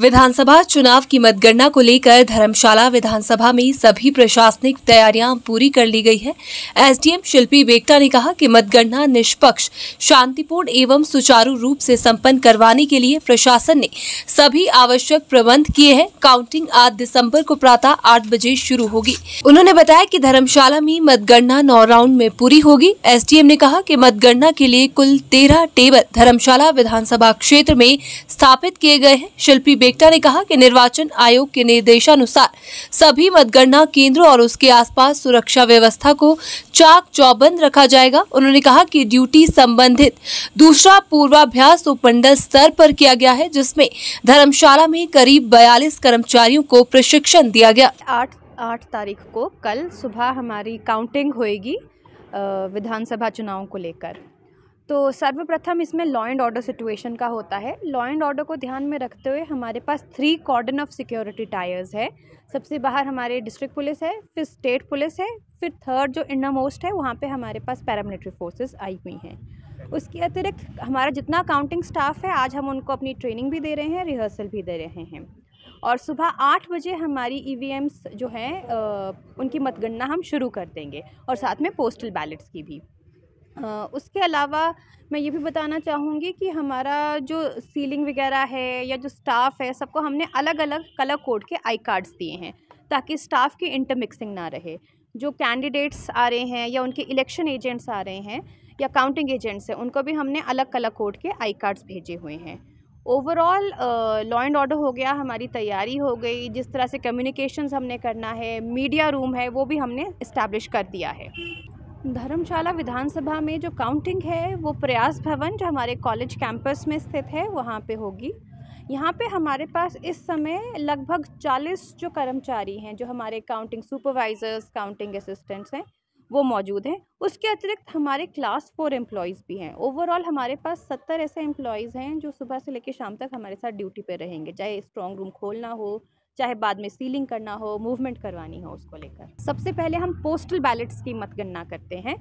विधानसभा चुनाव की मतगणना को लेकर धर्मशाला विधानसभा में सभी प्रशासनिक तैयारियां पूरी कर ली गई है एसडीएम शिल्पी बेगटा ने कहा कि मतगणना निष्पक्ष शांतिपूर्ण एवं सुचारू रूप से संपन्न करवाने के लिए प्रशासन ने सभी आवश्यक प्रबंध किए हैं काउंटिंग आठ दिसंबर को प्रातः आठ बजे शुरू होगी उन्होंने बताया की धर्मशाला में मतगणना नौ राउंड में पूरी होगी एस ने कहा की मतगणना के लिए कुल तेरह टेबल धर्मशाला विधानसभा क्षेत्र में स्थापित किए गए हैं शिल्पी बेगटा ने कहा कि निर्वाचन आयोग के निर्देशानुसार सभी मतगणना केंद्रों और उसके आसपास सुरक्षा व्यवस्था को चाक चौबंद रखा जाएगा उन्होंने कहा कि ड्यूटी संबंधित दूसरा पूर्वाभ्यास उपमंडल स्तर पर किया गया है जिसमें धर्मशाला में करीब बयालीस कर्मचारियों को प्रशिक्षण दिया गया आठ आठ तारीख को कल सुबह हमारी काउंटिंग होगी विधानसभा चुनाव को लेकर तो सर्वप्रथम इसमें लॉ एंड ऑर्डर सिचुएशन का होता है लॉ एंड ऑर्डर को ध्यान में रखते हुए हमारे पास three cordon of security tiers है सबसे बाहर हमारे डिस्ट्रिक्ट पुलिस है फिर स्टेट पुलिस है फिर थर्ड जो इन्ना मोस्ट है वहाँ पे हमारे पास पैरामिलिट्री फोर्सेस आई हुई हैं उसके अतिरिक्त हमारा जितना अकाउंटिंग स्टाफ है आज हम उनको अपनी ट्रेनिंग भी दे रहे हैं रिहर्सल भी दे रहे हैं और सुबह आठ बजे हमारी ई e जो हैं उनकी मतगणना हम शुरू कर देंगे और साथ में पोस्टल बैलेट्स की भी उसके अलावा मैं ये भी बताना चाहूँगी कि हमारा जो सीलिंग वगैरह है या जो स्टाफ़ है सबको हमने अलग अलग कलर कोड के आई कार्ड्स दिए हैं ताकि स्टाफ़ की इंटरमिक्सिंग ना रहे जो कैंडिडेट्स आ रहे हैं या उनके इलेक्शन एजेंट्स आ रहे हैं या काउंटिंग एजेंट्स हैं उनको भी हमने अलग कलर कोड के आई कार्ड्स भेजे हुए हैं ओवरऑल लॉ एंड ऑर्डर हो गया हमारी तैयारी हो गई जिस तरह से कम्युनिकेशंस हमने करना है मीडिया रूम है वो भी हमने इस्टेब्लिश कर दिया है धर्मशाला विधानसभा में जो काउंटिंग है वो प्रयास भवन जो हमारे कॉलेज कैंपस में स्थित है वहाँ पे होगी यहाँ पे हमारे पास इस समय लगभग 40 जो कर्मचारी हैं जो हमारे काउंटिंग सुपरवाइज़र्स काउंटिंग असिस्टेंट्स हैं वो मौजूद हैं उसके अतिरिक्त हमारे क्लास फोर एम्प्लॉयज़ भी हैं ओवरऑल हमारे पास सत्तर ऐसे एम्प्लॉयज़ हैं जो सुबह से लेकर शाम तक हमारे साथ ड्यूटी पर रहेंगे चाहे स्ट्रॉन्ग रूम खोलना हो चाहे बाद में सीलिंग करना हो मूवमेंट करवानी हो उसको लेकर सबसे पहले हम पोस्टल बैलेट्स की मतगणना करते हैं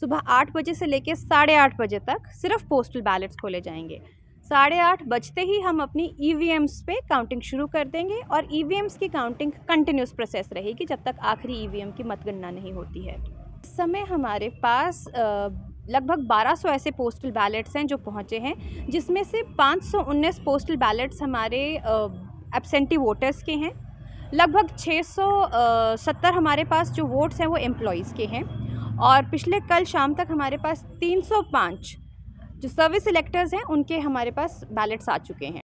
सुबह आठ बजे से लेकर साढ़े आठ बजे तक सिर्फ पोस्टल बैलेट्स खोले जाएंगे साढ़े आठ बजते ही हम अपनी ई e पे काउंटिंग शुरू कर देंगे और ई e की काउंटिंग कंटिन्यूस प्रोसेस रहेगी जब तक आखिरी ई e की मतगणना नहीं होती है इस समय हमारे पास लगभग 1200 ऐसे पोस्टल बैलेट्स हैं जो पहुंचे हैं जिसमें से 519 पोस्टल बैलेट्स हमारे एबसेंटी वोटर्स के हैं लगभग 670 हमारे पास जो वोट्स हैं वो एम्प्लॉज़ के हैं और पिछले कल शाम तक हमारे पास 305 जो सर्विस इलेक्टर्स हैं उनके हमारे पास बैलेट्स आ चुके हैं